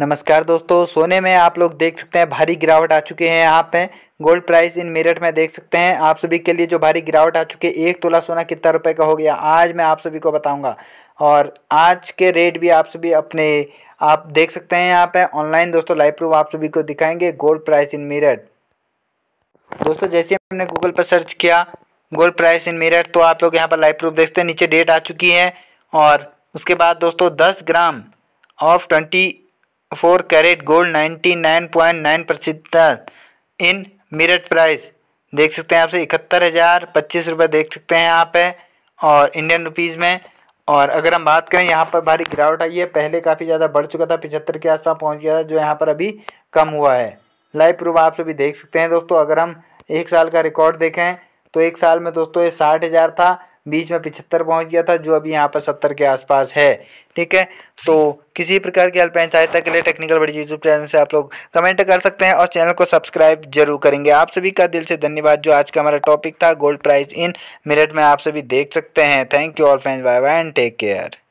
नमस्कार दोस्तों सोने में आप लोग देख सकते हैं भारी गिरावट आ चुके हैं यहाँ पे गोल्ड प्राइस इन मेरठ में देख सकते हैं आप सभी के लिए जो भारी गिरावट आ चुकी है एक तोला सोना कितना रुपए का हो गया आज मैं आप सभी को बताऊंगा और आज के रेट भी आप सभी अपने आप देख सकते हैं यहाँ पे ऑनलाइन दोस्तों लाइव प्रूफ आप सभी को दिखाएंगे गोल्ड प्राइस इन मेरठ दोस्तों जैसे हमने गूगल पर सर्च किया गोल्ड प्राइस इन मेरठ तो आप लोग यहाँ पर लाइव प्रूफ देखते हैं नीचे डेट आ चुकी है और उसके बाद दोस्तों दस gram of twenty four carat gold ninety nine point nine प्रतिशत इन मिरट प्राइस देख सकते हैं आपसे इकहत्तर हज़ार पच्चीस रुपये देख सकते हैं यहाँ है और इंडियन रुपीज़ में और अगर हम बात करें यहाँ पर भारी गिरावट आई है पहले काफ़ी ज़्यादा बढ़ चुका था पिछहत्तर के आसपास पहुँच गया था जो यहाँ पर अभी कम हुआ है लाइव प्रूफ आप सभी देख सकते हैं दोस्तों अगर हम एक साल का रिकॉर्ड देखें तो एक साल में दोस्तों ये साठ हज़ार था बीच में पिछहत्तर पहुंच गया था जो अभी यहाँ पर सत्तर के आसपास है ठीक है तो किसी प्रकार की हेल्पलाइन सहायता के लिए टेक्निकल बड़ी यूट्यूब चैनल से आप लोग कमेंट कर सकते हैं और चैनल को सब्सक्राइब जरूर करेंगे आप सभी का दिल से धन्यवाद जो आज का हमारा टॉपिक था गोल्ड प्राइस इन मिनट में आप सभी देख सकते हैं thank you all friends bye bye and take care